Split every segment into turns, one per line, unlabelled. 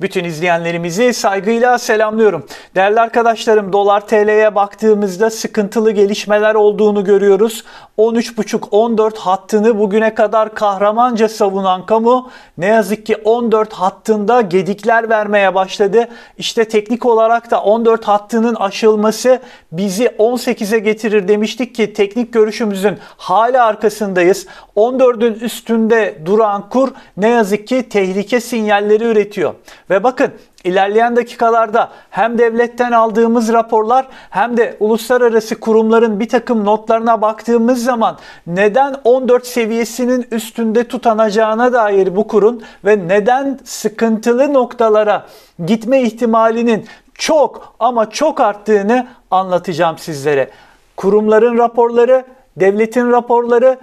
Bütün izleyenlerimizi saygıyla selamlıyorum. Değerli arkadaşlarım dolar TL'ye baktığımızda sıkıntılı gelişmeler olduğunu görüyoruz. 13.5-14 hattını bugüne kadar kahramanca savunan kamu ne yazık ki 14 hattında gedikler vermeye başladı. İşte teknik olarak da 14 hattının aşılması bizi 18'e getirir demiştik ki teknik görüşümüzün hala arkasındayız. 14'ün üstünde duran kur ne yazık ki tehlike sinyalleri üretiyor. Ve bakın ilerleyen dakikalarda hem devletten aldığımız raporlar hem de uluslararası kurumların bir takım notlarına baktığımız zaman neden 14 seviyesinin üstünde tutanacağına dair bu kurun ve neden sıkıntılı noktalara gitme ihtimalinin çok ama çok arttığını anlatacağım sizlere. Kurumların raporları, devletin raporları,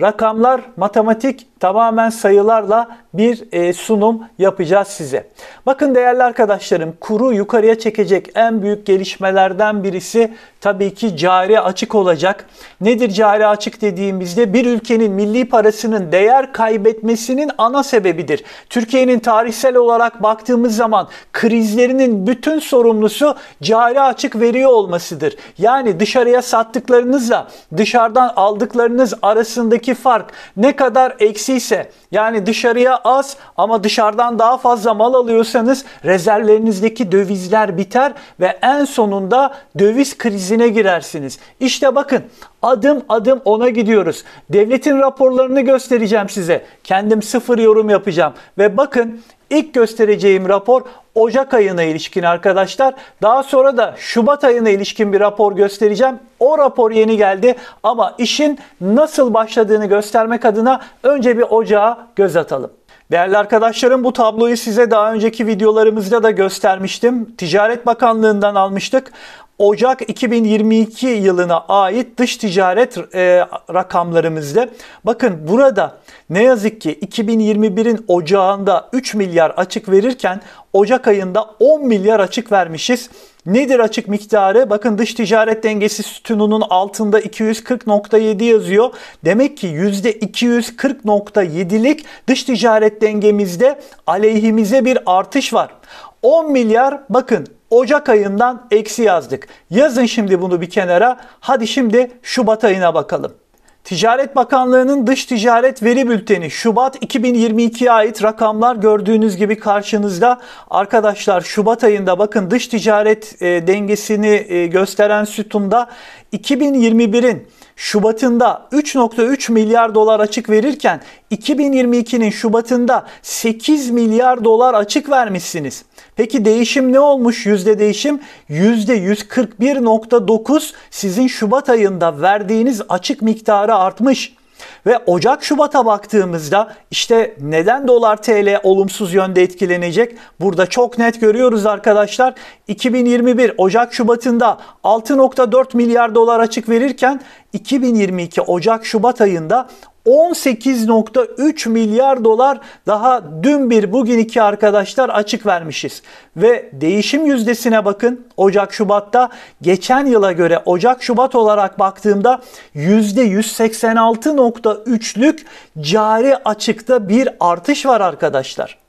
rakamlar, matematik tamamen sayılarla bir e, sunum yapacağız size. Bakın değerli arkadaşlarım kuru yukarıya çekecek en büyük gelişmelerden birisi tabii ki cari açık olacak. Nedir cari açık dediğimizde bir ülkenin milli parasının değer kaybetmesinin ana sebebidir. Türkiye'nin tarihsel olarak baktığımız zaman krizlerinin bütün sorumlusu cari açık veriyor olmasıdır. Yani dışarıya sattıklarınızla dışarıdan aldıklarınız arasındaki fark ne kadar eksi ise yani dışarıya az ama dışarıdan daha fazla mal alıyorsanız rezervlerinizdeki dövizler biter ve en sonunda döviz krizine girersiniz. İşte bakın adım adım ona gidiyoruz. Devletin raporlarını göstereceğim size. Kendim sıfır yorum yapacağım ve bakın İlk göstereceğim rapor Ocak ayına ilişkin arkadaşlar. Daha sonra da Şubat ayına ilişkin bir rapor göstereceğim. O rapor yeni geldi ama işin nasıl başladığını göstermek adına önce bir ocağa göz atalım. Değerli arkadaşlarım bu tabloyu size daha önceki videolarımızda da göstermiştim. Ticaret Bakanlığı'ndan almıştık. Ocak 2022 yılına ait dış ticaret e, rakamlarımızda bakın burada ne yazık ki 2021'in ocağında 3 milyar açık verirken Ocak ayında 10 milyar açık vermişiz. Nedir açık miktarı? Bakın dış ticaret dengesi sütununun altında 240.7 yazıyor. Demek ki %240.7'lik dış ticaret dengemizde aleyhimize bir artış var. 10 milyar bakın Ocak ayından eksi yazdık. Yazın şimdi bunu bir kenara. Hadi şimdi Şubat ayına bakalım. Ticaret Bakanlığı'nın dış ticaret veri bülteni Şubat 2022'ye ait rakamlar gördüğünüz gibi karşınızda. Arkadaşlar Şubat ayında bakın dış ticaret e, dengesini e, gösteren sütunda 2021'in Şubat'ında 3.3 milyar dolar açık verirken 2022'nin Şubat'ında 8 milyar dolar açık vermişsiniz. Peki değişim ne olmuş? Yüzde değişim %141.9 sizin Şubat ayında verdiğiniz açık miktarı artmış. Ve Ocak Şubat'a baktığımızda işte neden dolar TL olumsuz yönde etkilenecek? Burada çok net görüyoruz arkadaşlar. 2021 Ocak Şubat'ında 6.4 milyar dolar açık verirken 2022 Ocak Şubat ayında 18.3 milyar dolar daha dün bir bugün iki arkadaşlar açık vermişiz. Ve değişim yüzdesine bakın Ocak-Şubat'ta geçen yıla göre Ocak-Şubat olarak baktığımda %186.3'lük cari açıkta bir artış var arkadaşlar.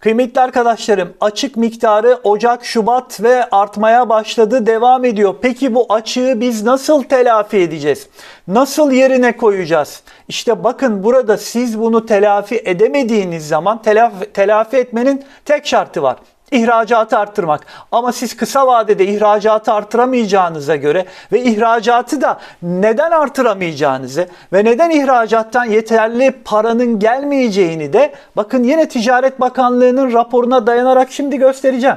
Kıymetli arkadaşlarım açık miktarı Ocak, Şubat ve artmaya başladı devam ediyor. Peki bu açığı biz nasıl telafi edeceğiz? Nasıl yerine koyacağız? İşte bakın burada siz bunu telafi edemediğiniz zaman telafi, telafi etmenin tek şartı var ihracatı arttırmak. Ama siz kısa vadede ihracatı arttıramayacağınıza göre ve ihracatı da neden artıramayacağınızı ve neden ihracattan yeterli paranın gelmeyeceğini de bakın yine Ticaret Bakanlığı'nın raporuna dayanarak şimdi göstereceğim.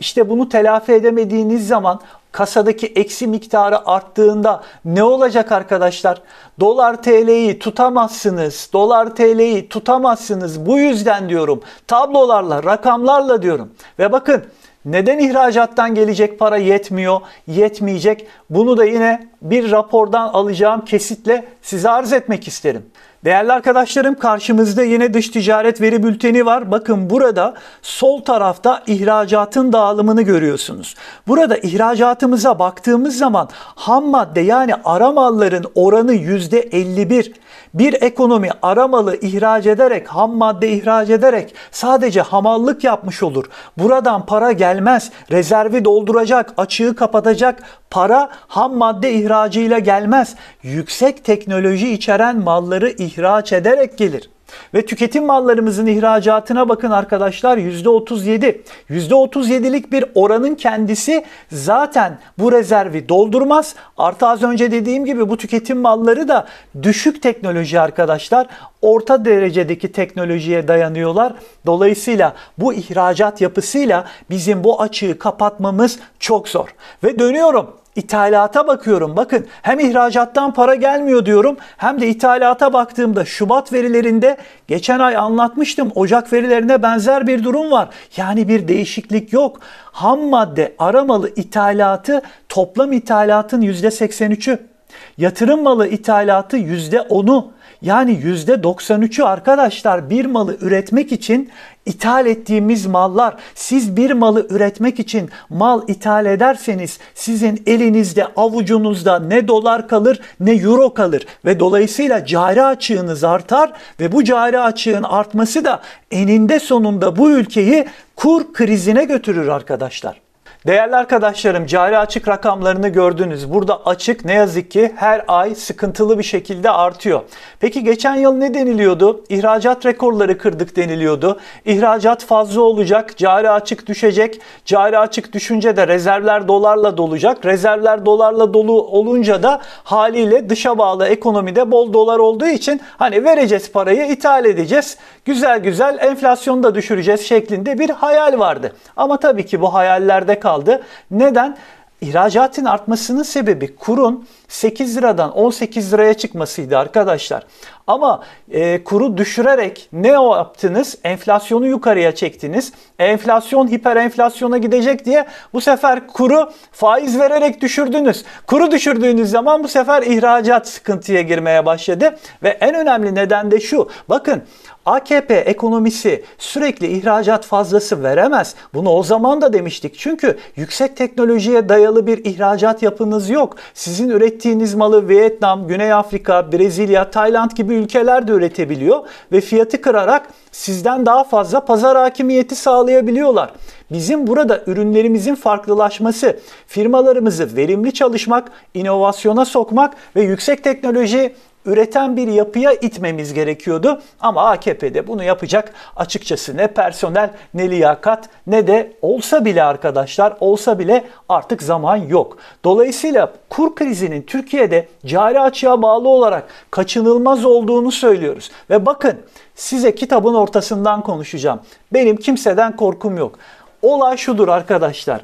İşte bunu telafi edemediğiniz zaman kasadaki eksi miktarı arttığında ne olacak arkadaşlar? Dolar TL'yi tutamazsınız. Dolar TL'yi tutamazsınız. Bu yüzden diyorum. Tablolarla, rakamlarla diyorum. Ve bakın neden ihracattan gelecek para yetmiyor, yetmeyecek? Bunu da yine bir rapordan alacağım kesitle size arz etmek isterim. Değerli arkadaşlarım karşımızda yine dış ticaret veri bülteni var. Bakın burada sol tarafta ihracatın dağılımını görüyorsunuz. Burada ihracatımıza baktığımız zaman ham madde yani ara malların oranı %51. Bir ekonomi ara malı ihraç ederek, ham madde ihraç ederek sadece hamallık yapmış olur. Buradan para gelmez. Rezervi dolduracak, açığı kapatacak para ham madde ihracıyla gelmez. Yüksek teknoloji içeren malları ihraç ederek gelir. Ve tüketim mallarımızın ihracatına bakın arkadaşlar %37. %37'lik bir oranın kendisi zaten bu rezervi doldurmaz. Artı az önce dediğim gibi bu tüketim malları da düşük teknoloji arkadaşlar. Orta derecedeki teknolojiye dayanıyorlar. Dolayısıyla bu ihracat yapısıyla bizim bu açığı kapatmamız çok zor. Ve dönüyorum ithalata bakıyorum. Bakın hem ihracattan para gelmiyor diyorum hem de ithalata baktığımda Şubat verilerinde geçen ay anlatmıştım Ocak verilerine benzer bir durum var. Yani bir değişiklik yok. Ham madde aramalı ithalatı toplam ithalatın %83'ü Yatırım malı ithalatı %10'u yani %93'ü arkadaşlar bir malı üretmek için ithal ettiğimiz mallar. Siz bir malı üretmek için mal ithal ederseniz sizin elinizde avucunuzda ne dolar kalır ne euro kalır ve dolayısıyla cari açığınız artar ve bu cari açığın artması da eninde sonunda bu ülkeyi kur krizine götürür arkadaşlar. Değerli arkadaşlarım cari açık rakamlarını gördünüz. Burada açık ne yazık ki her ay sıkıntılı bir şekilde artıyor. Peki geçen yıl ne deniliyordu? İhracat rekorları kırdık deniliyordu. İhracat fazla olacak, cari açık düşecek. Cari açık düşünce de rezervler dolarla dolacak. Rezervler dolarla dolu olunca da haliyle dışa bağlı ekonomide bol dolar olduğu için hani vereceğiz parayı ithal edeceğiz. Güzel güzel enflasyonu da düşüreceğiz şeklinde bir hayal vardı. Ama tabii ki bu hayallerde kaldı kaldı. Neden? İhracatın artmasının sebebi kurun 8 liradan 18 liraya çıkmasıydı arkadaşlar. Ama e, kuru düşürerek ne yaptınız? Enflasyonu yukarıya çektiniz. Enflasyon hiperenflasyona gidecek diye bu sefer kuru faiz vererek düşürdünüz. Kuru düşürdüğünüz zaman bu sefer ihracat sıkıntıya girmeye başladı. Ve en önemli neden de şu. Bakın AKP ekonomisi sürekli ihracat fazlası veremez. Bunu o zaman da demiştik. Çünkü yüksek teknolojiye dayalı bir ihracat yapınız yok. Sizin ürettiğiniz malı Vietnam, Güney Afrika, Brezilya, Tayland gibi ülkeler de üretebiliyor ve fiyatı kırarak sizden daha fazla pazar hakimiyeti sağlayabiliyorlar. Bizim burada ürünlerimizin farklılaşması, firmalarımızı verimli çalışmak, inovasyona sokmak ve yüksek teknoloji üreten bir yapıya itmemiz gerekiyordu. Ama AKP'de bunu yapacak açıkçası ne personel ne liyakat ne de olsa bile arkadaşlar olsa bile artık zaman yok. Dolayısıyla kur krizinin Türkiye'de cari açığa bağlı olarak kaçınılmaz olduğunu söylüyoruz. Ve bakın size kitabın ortasından konuşacağım. Benim kimseden korkum yok. Olay şudur arkadaşlar.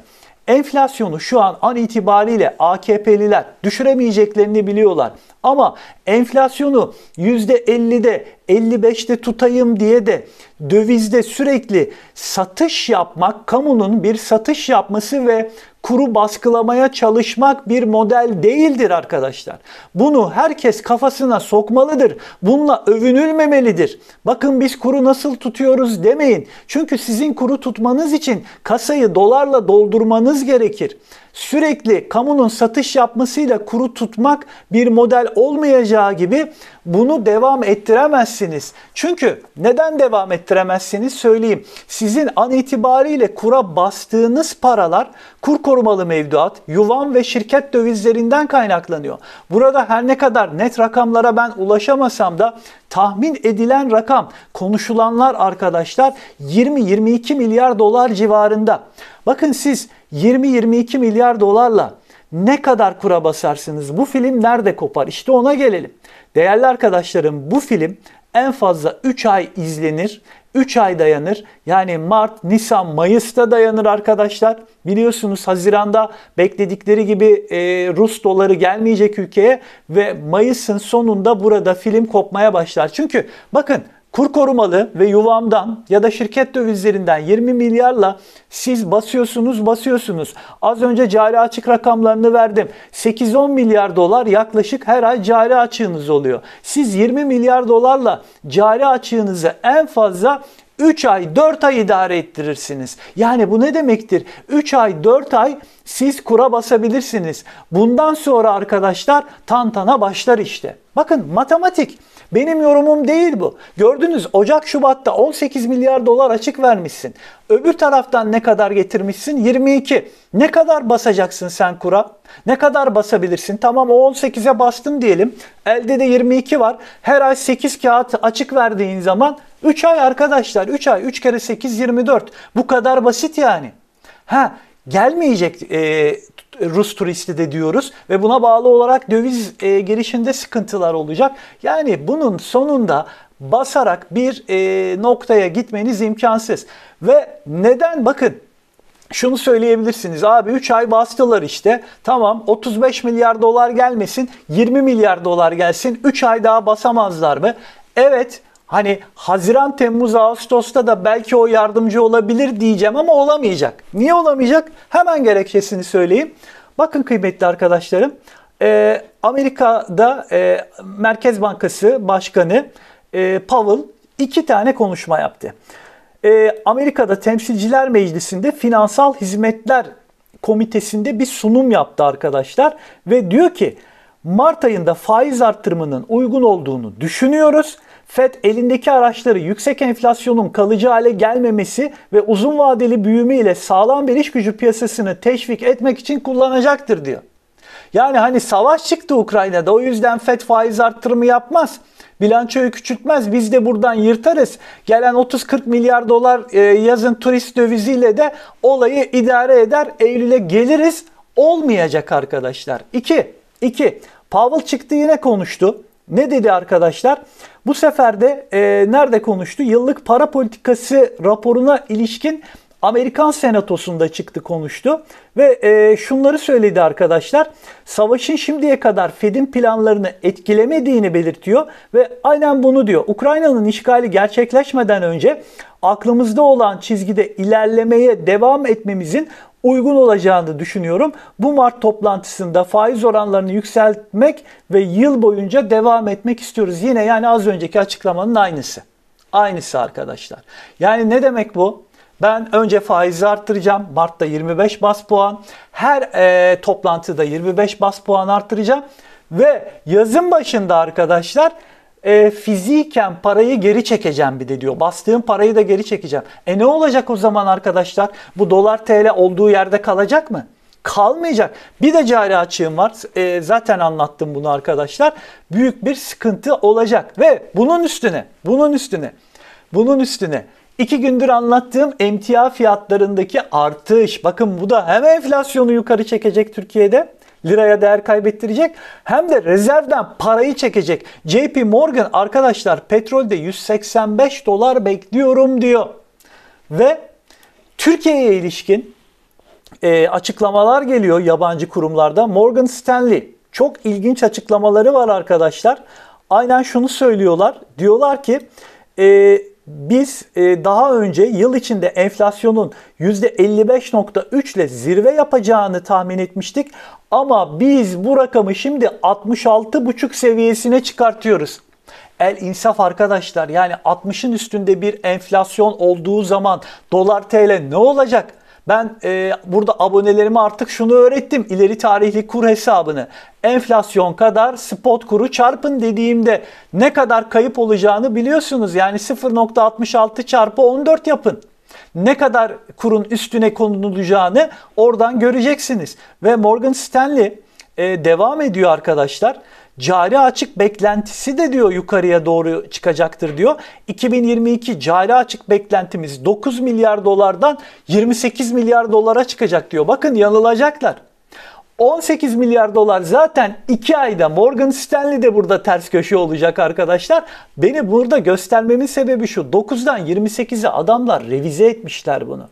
Enflasyonu şu an an itibariyle AKP'liler düşüremeyeceklerini biliyorlar. Ama enflasyonu %50'de 55'te tutayım diye de dövizde sürekli satış yapmak, kamunun bir satış yapması ve kuru baskılamaya çalışmak bir model değildir arkadaşlar. Bunu herkes kafasına sokmalıdır. Bununla övünülmemelidir. Bakın biz kuru nasıl tutuyoruz demeyin. Çünkü sizin kuru tutmanız için kasayı dolarla doldurmanız gerekir sürekli kamunun satış yapmasıyla kuru tutmak bir model olmayacağı gibi bunu devam ettiremezsiniz. Çünkü neden devam ettiremezsiniz söyleyeyim. Sizin an itibariyle kura bastığınız paralar kur korumalı mevduat, yuvan ve şirket dövizlerinden kaynaklanıyor. Burada her ne kadar net rakamlara ben ulaşamasam da tahmin edilen rakam konuşulanlar arkadaşlar 20-22 milyar dolar civarında. Bakın siz 20-22 milyar dolarla ne kadar kura basarsınız? Bu film nerede kopar? İşte ona gelelim. Değerli arkadaşlarım bu film en fazla 3 ay izlenir. 3 ay dayanır. Yani Mart, Nisan, Mayıs'ta dayanır arkadaşlar. Biliyorsunuz Haziran'da bekledikleri gibi e, Rus doları gelmeyecek ülkeye ve Mayıs'ın sonunda burada film kopmaya başlar. Çünkü bakın Kur korumalı ve yuvamdan ya da şirket dövizlerinden 20 milyarla siz basıyorsunuz basıyorsunuz. Az önce cari açık rakamlarını verdim. 8-10 milyar dolar yaklaşık her ay cari açığınız oluyor. Siz 20 milyar dolarla cari açığınızı en fazla 3 ay 4 ay idare ettirirsiniz. Yani bu ne demektir? 3 ay 4 ay siz kura basabilirsiniz. Bundan sonra arkadaşlar tantana başlar işte. Bakın matematik benim yorumum değil bu. Gördünüz Ocak Şubat'ta 18 milyar dolar açık vermişsin. Öbür taraftan ne kadar getirmişsin? 22. Ne kadar basacaksın sen kura? Ne kadar basabilirsin? Tamam o 18'e bastın diyelim. Elde de 22 var. Her ay 8 kağıt açık verdiğin zaman 3 ay arkadaşlar 3 ay 3 kere 8 24. Bu kadar basit yani. Ha gelmeyecek e, Rus turisti de diyoruz ve buna bağlı olarak döviz e, girişinde sıkıntılar olacak. Yani bunun sonunda basarak bir e, noktaya gitmeniz imkansız. Ve neden bakın şunu söyleyebilirsiniz. Abi 3 ay bastılar işte. Tamam 35 milyar dolar gelmesin 20 milyar dolar gelsin. 3 ay daha basamazlar mı? Evet Hani Haziran, Temmuz, Ağustos'ta da belki o yardımcı olabilir diyeceğim ama olamayacak. Niye olamayacak? Hemen gerekçesini söyleyeyim. Bakın kıymetli arkadaşlarım, e, Amerika'da e, Merkez Bankası Başkanı e, Powell iki tane konuşma yaptı. Amerika'da Temsilciler Meclisi'nde Finansal Hizmetler Komitesi'nde bir sunum yaptı arkadaşlar ve diyor ki Mart ayında faiz arttırımının uygun olduğunu düşünüyoruz FED elindeki araçları yüksek enflasyonun kalıcı hale gelmemesi ve uzun vadeli büyüme ile sağlam bir iş gücü piyasasını teşvik etmek için kullanacaktır diyor. Yani hani savaş çıktı Ukrayna'da o yüzden FED faiz arttırımı yapmaz. Bilançoyu küçültmez biz de buradan yırtarız. Gelen 30-40 milyar dolar e, yazın turist döviziyle de olayı idare eder. Eylül'e geliriz olmayacak arkadaşlar. 2. 2. Powell çıktı yine konuştu. Ne dedi arkadaşlar? Bu sefer de e, nerede konuştu? Yıllık para politikası raporuna ilişkin Amerikan Senatosu'nda çıktı konuştu ve e, şunları söyledi arkadaşlar. Savaşın şimdiye kadar Fed'in planlarını etkilemediğini belirtiyor ve aynen bunu diyor. Ukrayna'nın işgali gerçekleşmeden önce aklımızda olan çizgide ilerlemeye devam etmemizin uygun olacağını düşünüyorum. Bu Mart toplantısında faiz oranlarını yükseltmek ve yıl boyunca devam etmek istiyoruz. Yine yani az önceki açıklamanın aynısı. Aynısı arkadaşlar. Yani ne demek bu? Ben önce faizi arttıracağım. Mart'ta 25 bas puan. Her e, toplantıda 25 bas puan arttıracağım. Ve yazın başında arkadaşlar e, fiziken parayı geri çekeceğim bir de diyor. Bastığım parayı da geri çekeceğim. E ne olacak o zaman arkadaşlar? Bu dolar TL olduğu yerde kalacak mı? kalmayacak. Bir de cari açığım var. E, zaten anlattım bunu arkadaşlar. Büyük bir sıkıntı olacak ve bunun üstüne, bunun üstüne, bunun üstüne İki gündür anlattığım emtia fiyatlarındaki artış. Bakın bu da hem enflasyonu yukarı çekecek Türkiye'de liraya değer kaybettirecek hem de rezervden parayı çekecek. JP Morgan arkadaşlar petrolde 185 dolar bekliyorum diyor. Ve Türkiye'ye ilişkin e, açıklamalar geliyor yabancı kurumlarda. Morgan Stanley çok ilginç açıklamaları var arkadaşlar. Aynen şunu söylüyorlar. Diyorlar ki e, biz e, daha önce yıl içinde enflasyonun %55.3 ile zirve yapacağını tahmin etmiştik. Ama biz bu rakamı şimdi 66.5 seviyesine çıkartıyoruz. El insaf arkadaşlar yani 60'ın üstünde bir enflasyon olduğu zaman dolar TL ne olacak? Ben e, burada abonelerime artık şunu öğrettim. İleri tarihli kur hesabını enflasyon kadar spot kuru çarpın dediğimde ne kadar kayıp olacağını biliyorsunuz. Yani 0.66 çarpı 14 yapın ne kadar kurun üstüne konulacağını oradan göreceksiniz. Ve Morgan Stanley e, devam ediyor arkadaşlar. Cari açık beklentisi de diyor yukarıya doğru çıkacaktır diyor. 2022 cari açık beklentimiz 9 milyar dolardan 28 milyar dolara çıkacak diyor. Bakın yanılacaklar. 18 milyar dolar zaten 2 ayda Morgan Stanley de burada ters köşe olacak arkadaşlar. Beni burada göstermemin sebebi şu 9'dan 28'e adamlar revize etmişler bunu.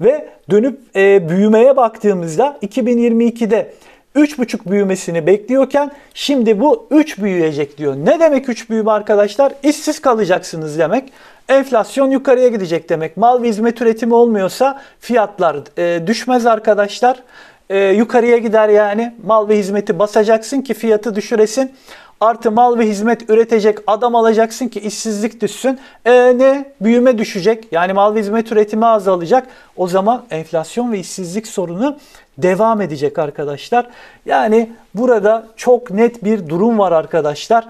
Ve dönüp e, büyümeye baktığımızda 2022'de 3,5 büyümesini bekliyorken şimdi bu 3 büyüyecek diyor. Ne demek 3 büyüme arkadaşlar? İşsiz kalacaksınız demek. Enflasyon yukarıya gidecek demek. Mal ve hizmet üretimi olmuyorsa fiyatlar e, düşmez arkadaşlar. E, yukarıya gider yani. Mal ve hizmeti basacaksın ki fiyatı düşüresin. Artı mal ve hizmet üretecek adam alacaksın ki işsizlik düşsün. E ne? Büyüme düşecek. Yani mal ve hizmet üretimi azalacak. O zaman enflasyon ve işsizlik sorunu devam edecek arkadaşlar. Yani burada çok net bir durum var arkadaşlar.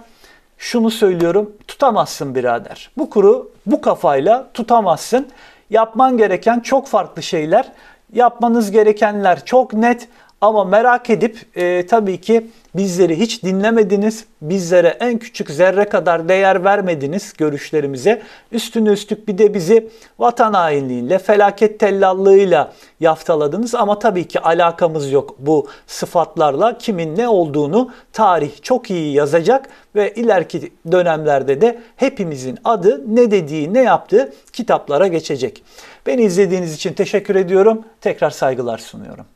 Şunu söylüyorum. Tutamazsın birader. Bu kuru bu kafayla tutamazsın. Yapman gereken çok farklı şeyler. Yapmanız gerekenler çok net ama merak edip e, tabii ki bizleri hiç dinlemediniz. Bizlere en küçük zerre kadar değer vermediniz görüşlerimize. Üstüne üstlük bir de bizi vatan hainliğiyle, felaket tellallığıyla yaftaladınız. Ama tabii ki alakamız yok bu sıfatlarla. Kimin ne olduğunu tarih çok iyi yazacak ve ileriki dönemlerde de hepimizin adı ne dediği, ne yaptığı kitaplara geçecek. Beni izlediğiniz için teşekkür ediyorum. Tekrar saygılar sunuyorum.